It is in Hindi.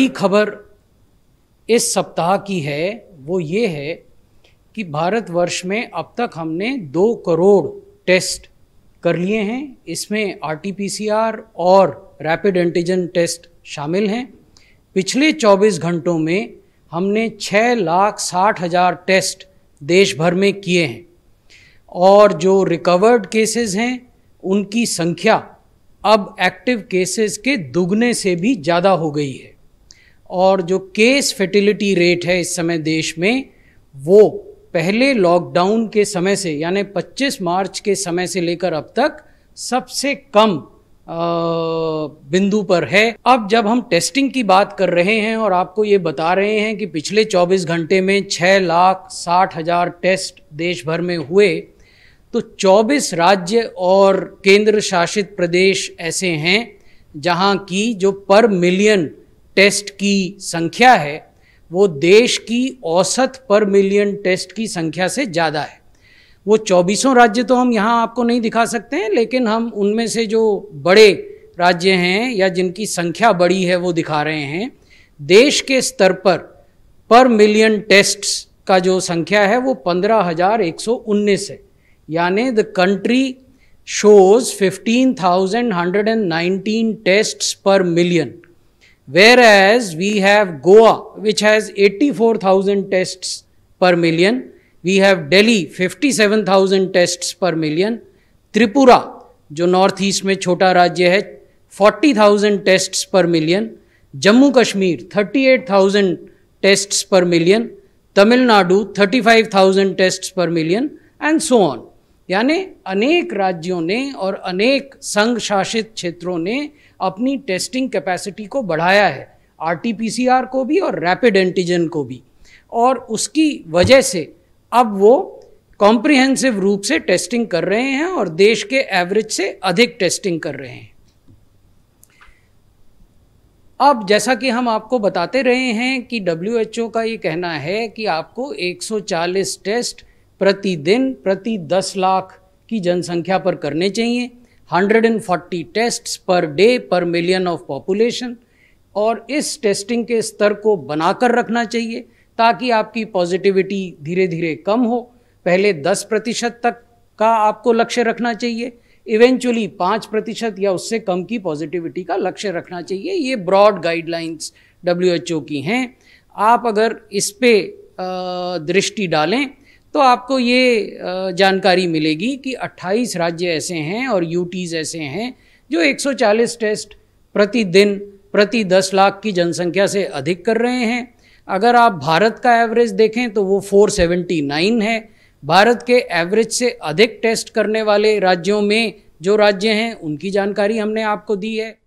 मोटी खबर इस सप्ताह की है वो ये है कि भारतवर्ष में अब तक हमने दो करोड़ टेस्ट कर लिए हैं इसमें आरटीपीसीआर और रैपिड एंटीजन टेस्ट शामिल हैं पिछले 24 घंटों में हमने छः लाख साठ हज़ार टेस्ट देश भर में किए हैं और जो रिकवर्ड केसेस हैं उनकी संख्या अब एक्टिव केसेस के दुगने से भी ज़्यादा हो गई है और जो केस फर्टिलिटी रेट है इस समय देश में वो पहले लॉकडाउन के समय से यानी 25 मार्च के समय से लेकर अब तक सबसे कम बिंदु पर है अब जब हम टेस्टिंग की बात कर रहे हैं और आपको ये बता रहे हैं कि पिछले 24 घंटे में 6 लाख साठ हजार टेस्ट देश भर में हुए तो 24 राज्य और केंद्र शासित प्रदेश ऐसे हैं जहां की जो पर मिलियन टेस्ट की संख्या है वो देश की औसत पर मिलियन टेस्ट की संख्या से ज़्यादा है वो चौबीसों राज्य तो हम यहाँ आपको नहीं दिखा सकते हैं लेकिन हम उनमें से जो बड़े राज्य हैं या जिनकी संख्या बड़ी है वो दिखा रहे हैं देश के स्तर पर पर मिलियन टेस्ट्स का जो संख्या है वो पंद्रह हजार एक सौ उन्नीस है यानी the country shows fifteen thousand hundred and nineteen test per million whereas we have goa which has 84000 tests per million we have delhi 57000 tests per million tripura jo northeast mein chota rajya hai 40000 tests per million jammu kashmir 38000 tests per million tamil nadu 35000 tests per million and so on यानी अनेक राज्यों ने और अनेक संघ शासित क्षेत्रों ने अपनी टेस्टिंग कैपेसिटी को बढ़ाया है आरटीपीसीआर को भी और रैपिड एंटीजन को भी और उसकी वजह से अब वो कॉम्प्रिहेंसिव रूप से टेस्टिंग कर रहे हैं और देश के एवरेज से अधिक टेस्टिंग कर रहे हैं अब जैसा कि हम आपको बताते रहे हैं कि डब्ल्यू का ये कहना है कि आपको 140 टेस्ट प्रतिदिन प्रति दस लाख की जनसंख्या पर करने चाहिए 140 टेस्ट्स पर डे पर मिलियन ऑफ पॉपुलेशन और इस टेस्टिंग के स्तर को बनाकर रखना चाहिए ताकि आपकी पॉजिटिविटी धीरे धीरे कम हो पहले 10 प्रतिशत तक का आपको लक्ष्य रखना चाहिए इवेंचुअली पाँच प्रतिशत या उससे कम की पॉजिटिविटी का लक्ष्य रखना चाहिए ये ब्रॉड गाइडलाइंस डब्ल्यू की हैं आप अगर इस पर दृष्टि डालें तो आपको ये जानकारी मिलेगी कि 28 राज्य ऐसे हैं और यूटीज़ ऐसे हैं जो 140 टेस्ट प्रतिदिन प्रति 10 लाख की जनसंख्या से अधिक कर रहे हैं अगर आप भारत का एवरेज देखें तो वो 479 है भारत के एवरेज से अधिक टेस्ट करने वाले राज्यों में जो राज्य हैं उनकी जानकारी हमने आपको दी है